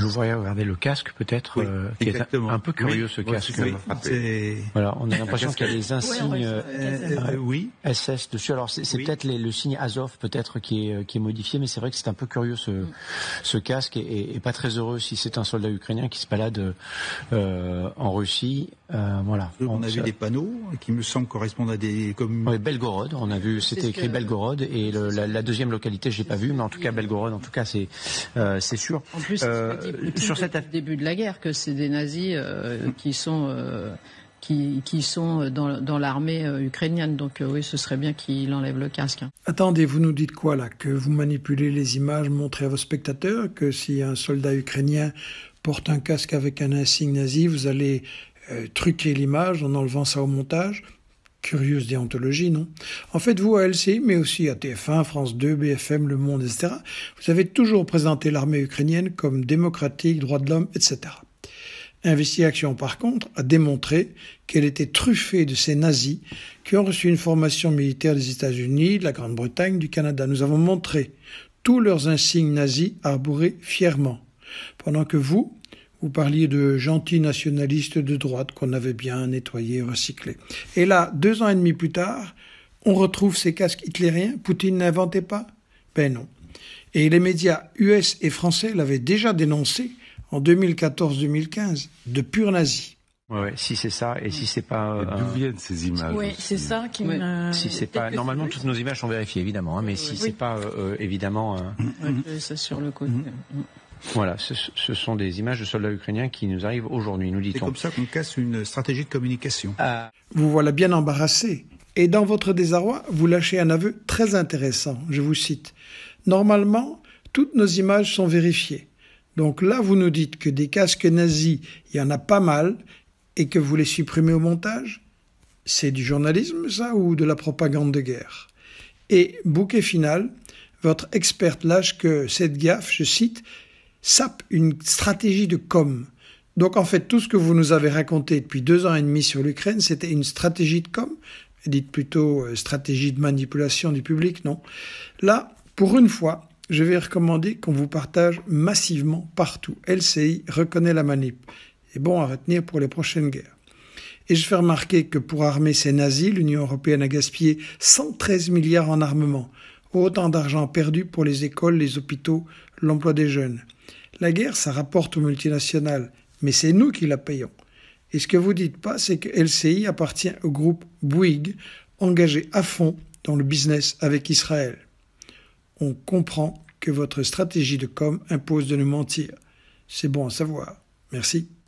Je vous voyais regarder le casque peut-être, euh, qui est un, peu curieux ce casque. voilà, on a l'impression qu'il y a des insignes euh, euh, oui. SS dessus. Alors c'est, peut-être le signe Azov peut-être qui est, modifié, mais c'est vrai que c'est un peu curieux ce, mm. ce casque et, pas très heureux si c'est un soldat ukrainien qui se balade en Russie. voilà. On, a vu des panneaux qui me semblent correspondre à des comme. Belgorod. On a vu, c'était écrit Belgorod et la, deuxième localité, je j'ai pas vu, mais en tout cas Belgorod, en tout cas c'est sûr. En plus, euh, sur cette début de la guerre que c'est des nazis euh, qui sont. Euh, qui, sont dans, l'armée ukrainienne. Donc oui, ce serait bien qu'il enlève le casque. Attendez, vous nous dites quoi là Que vous manipulez les images montrées à vos spectateurs Que si un soldat ukrainien porte un casque avec un insigne nazi, vous allez truquer l'image en enlevant ça au montage Curieuse déontologie, non En fait, vous à LCI, mais aussi à TF1, France 2, BFM, Le Monde, etc., vous avez toujours présenté l'armée ukrainienne comme démocratique, droits de l'homme, etc. Investigation, par contre, a démontré qu'elle était truffée de ces nazis qui ont reçu une formation militaire des États-Unis, de la Grande-Bretagne, du Canada. Nous avons montré tous leurs insignes nazis arborés fièrement, pendant que vous, vous parliez de gentils nationalistes de droite qu'on avait bien nettoyés, recyclés. Et là, deux ans et demi plus tard, on retrouve ces casques hitlériens. Poutine n'inventait pas Ben non. Et les médias US et français l'avaient déjà dénoncé en 2014-2015 de pur nazi. Ouais, si c'est ça, et si c'est pas. D'où euh, viennent ces images Oui, c'est ça qui me. Si c'est pas. Normalement, toutes nos images sont vérifiées, évidemment, hein, mais si c'est pas euh, euh, évidemment. ça sur le côté. Mhm. Mm. Voilà, ce, sont des images de soldats ukrainiens qui nous arrivent aujourd'hui, nous dit-on. C'est comme ça qu'on casse une stratégie de communication. Ah. Vous voilà bien embarrassé. Et dans votre désarroi, vous lâchez un aveu très intéressant. Je vous cite. Normalement, toutes nos images sont vérifiées. Donc là, vous nous dites que des casques nazis, il y en a pas mal, et que vous les supprimez au montage C'est du journalisme, ça, ou de la propagande de guerre Et bouquet final, votre experte lâche que cette gaffe, je cite, sape une stratégie de com. Donc en fait, tout ce que vous nous avez raconté depuis deux ans et demi sur l'Ukraine, c'était une stratégie de com. Dites plutôt euh, stratégie de manipulation du public, non Là, pour une fois, je vais recommander qu'on vous partage massivement partout. LCI reconnaît la manip. Et bon à retenir pour les prochaines guerres. Et je fais remarquer que pour armer ces nazis, l'Union européenne a gaspillé 113 milliards en armement. Autant d'argent perdu pour les écoles, les hôpitaux, l'emploi des jeunes. La guerre, ça rapporte aux multinationales, mais c'est nous qui la payons. Et ce que vous dites pas, c'est que LCI appartient au groupe Bouygues, engagé à fond dans le business avec Israël. On comprend que votre stratégie de com impose de nous mentir. C'est bon à savoir. Merci.